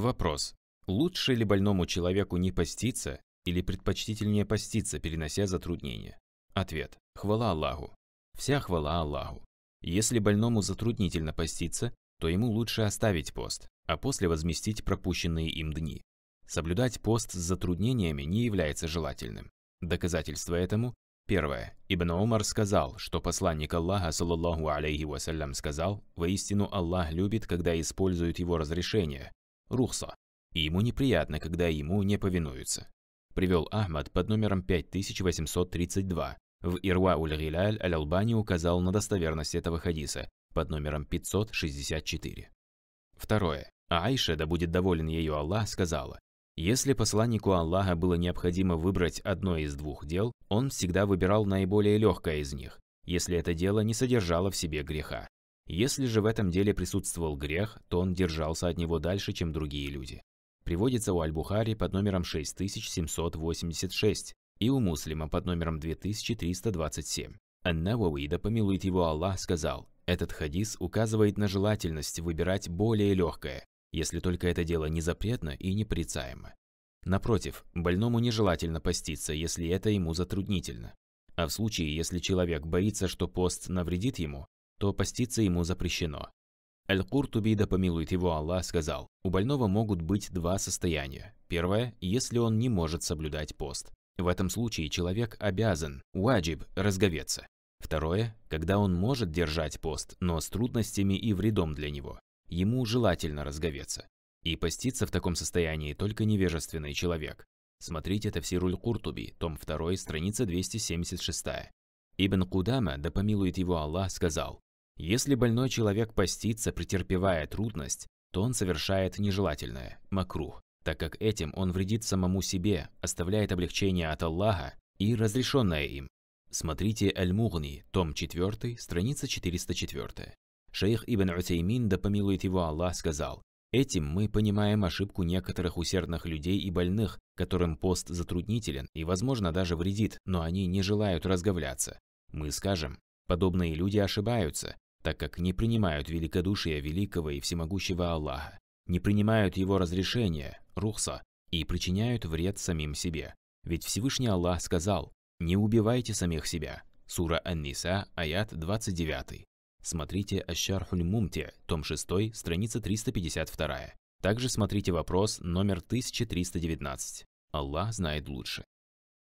Вопрос. Лучше ли больному человеку не поститься или предпочтительнее поститься, перенося затруднения? Ответ. Хвала Аллаху. Вся хвала Аллаху. Если больному затруднительно поститься, то ему лучше оставить пост, а после возместить пропущенные им дни. Соблюдать пост с затруднениями не является желательным. Доказательство этому – первое. Ибн Умар сказал, что посланник Аллаха, саллаллаху алейхи вассалям, сказал, «Воистину Аллах любит, когда используют его разрешение, Рухса, и ему неприятно, когда ему не повинуются. Привел Ахмад под номером 5832. В Ирва уль-Гиляль Аль-Албани указал на достоверность этого хадиса под номером 564. Второе. Айша, да будет доволен ею Аллах, сказала, если посланнику Аллаха было необходимо выбрать одно из двух дел, он всегда выбирал наиболее легкое из них, если это дело не содержало в себе греха. Если же в этом деле присутствовал грех, то он держался от него дальше, чем другие люди. Приводится у Аль-Бухари под номером 6786 и у Муслима под номером 2327. Ан-Навави, да помилует его Аллах, сказал, этот хадис указывает на желательность выбирать более легкое, если только это дело не запретно и неприцаемо. Напротив, больному нежелательно поститься, если это ему затруднительно. А в случае, если человек боится, что пост навредит ему, то поститься ему запрещено. Аль-Куртуби, да помилует его Аллах, сказал, у больного могут быть два состояния. Первое, если он не может соблюдать пост. В этом случае человек обязан, уаджиб, разговеться. Второе, когда он может держать пост, но с трудностями и вредом для него. Ему желательно разговеться. И постится в таком состоянии только невежественный человек. Смотрите это в Тафсируль Куртуби, том 2, страница 276. Ибн Кудама, да помилует его Аллах, сказал, если больной человек постится, претерпевая трудность, то он совершает нежелательное – макрух, так как этим он вредит самому себе, оставляет облегчение от Аллаха и разрешенное им. Смотрите Аль-Мугни, том 4, страница 404. Шейх Ибн Утеймин, да помилует его Аллах, сказал, Этим мы понимаем ошибку некоторых усердных людей и больных, которым пост затруднителен и, возможно, даже вредит, но они не желают разговляться. Мы скажем, подобные люди ошибаются, так как не принимают великодушия великого и всемогущего Аллаха, не принимают его разрешения, рухса, и причиняют вред самим себе. Ведь Всевышний Аллах сказал «Не убивайте самих себя» Сура Ан-Ниса, аят 29. Смотрите Аш-Шархуль Мумти, том 6, страница 352. Также смотрите вопрос номер 1319. Аллах знает лучше.